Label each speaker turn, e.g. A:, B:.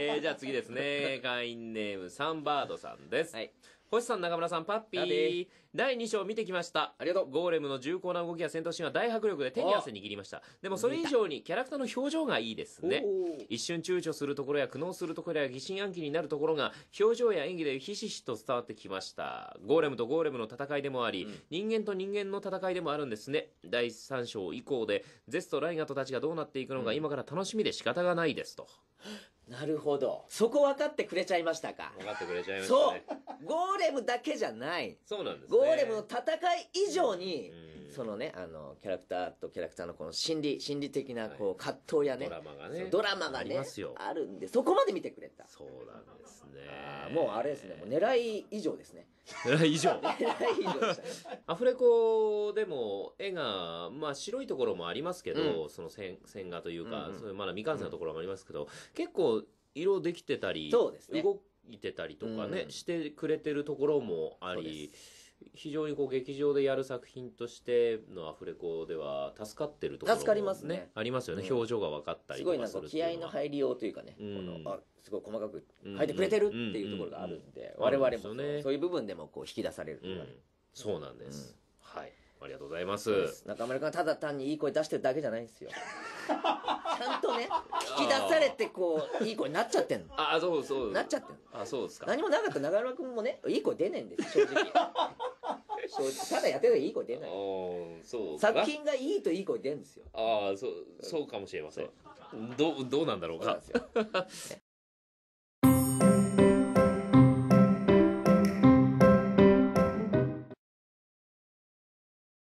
A: えじゃあ次ですね。会 員ネーム、サンバードさんです。はい。星さん、中村さん、パッピー。第2章見てきました。ありがとう。ゴーレムの重厚な動きや戦闘シーンは大迫力で手に汗握りました。でもそれ以上にキャラクターの表情がいいですね。一瞬躊躇するところや苦悩するところや疑心暗鬼になるところが表情や演技でひしひしと伝わってきました。ゴーレムとゴーレムの戦いでもあり、うん、人間と人間の戦いでもあるんですね。第3章以降でゼスとライガトたちがどうなっていくのか今から楽しみで仕方がないですと。なるほどそこ分かってくれちゃいましたか分かってくれちゃいましたねそうゴーレムだけじゃないそうなんです、ね、ゴーレムの戦い以上に、うん、そのねあのキャラクターとキャラクターのこの心理心理的なこう、はい、葛藤やねドラマがねドラマがねありますよあるんでそこまで見てくれたそうです
B: ねもうあれで
A: すねもう狙い以上ですね狙い以上 狙い以上でした、ね、アフレコでも絵が、まあ、白いところもありますけど、うん、その線線画というか、うんうん、それまだ未完成のところもありますけど、うん、結構色できてたりそうです、ね、動いてたりとかね、うん、してくれてるところもあり。非常にこう劇場でやる作品としてのアフレコでは助かってるところ、ね、助かりますねありますよね、うん、表情が分かったりすごいなんか気合の入りようというかね、うん、このあすごい細かく入ってくれてるっていうところがあるんで、我々もそう,、ね、そういう部分でもこう引き出されるというか、そうなんです、はいありがとうございます中村君ただ単にいい声出してるだけじゃないんですよ ちゃんとね聞き出されてこういい声になっちゃってんのあそうそうなっちゃってんのあそうですか何もなかった中村君もねいい声出ねえんです正直ただやってるいい声出ないそう作品がいいといい声出るんですよああそうそうかもしれませんどう、どうなんだろうか